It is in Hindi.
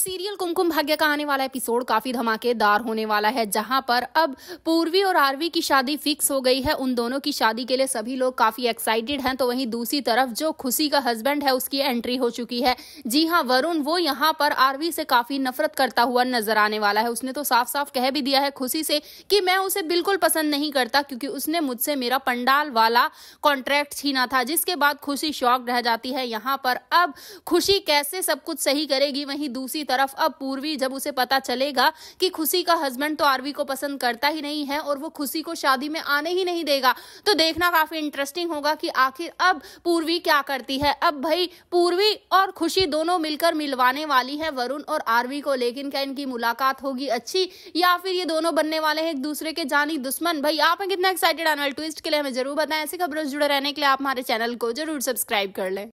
सीरियल कुमकुम भाग्य का आने वाला एपिसोड काफी धमाकेदार होने वाला है जहां पर अब पूर्वी और आरवी की शादी फिक्स हो गई है उन दोनों की शादी के लिए सभी लोग काफी एक्साइटेड हैं तो वहीं दूसरी तरफ जो खुशी का हस्बैंड है उसकी एंट्री हो चुकी है जी हाँ वरुण वो यहाँ पर आरवी से काफी नफरत करता हुआ नजर आने वाला है उसने तो साफ साफ कह भी दिया है खुशी से कि मैं उसे बिल्कुल पसंद नहीं करता क्योंकि उसने मुझसे मेरा पंडाल वाला कॉन्ट्रैक्ट छीना था जिसके बाद खुशी शॉक रह जाती है यहाँ पर अब खुशी कैसे सब कुछ सही करेगी वहीं दूसरी तरफ अब पूर्वी जब उसे पता चलेगा कि खुशी का हस्बैंड तो आरवी को पसंद करता ही नहीं है और वो खुशी को शादी में आने ही नहीं देगा तो देखना काफी इंटरेस्टिंग होगा कि आखिर अब पूर्वी क्या करती है अब भाई पूर्वी और खुशी दोनों मिलकर मिलवाने वाली है वरुण और आरवी को लेकिन क्या इनकी मुलाकात होगी अच्छी या फिर ये दोनों बनने वाले हैं एक दूसरे के जानी दुश्मन भाई आप कितना एक्साइटेड एनुअल ट्विस्ट के लिए हमें जरूर बताएं ऐसी खबरों से जुड़े रहने के लिए आप हमारे चैनल को जरूर सब्सक्राइब कर लें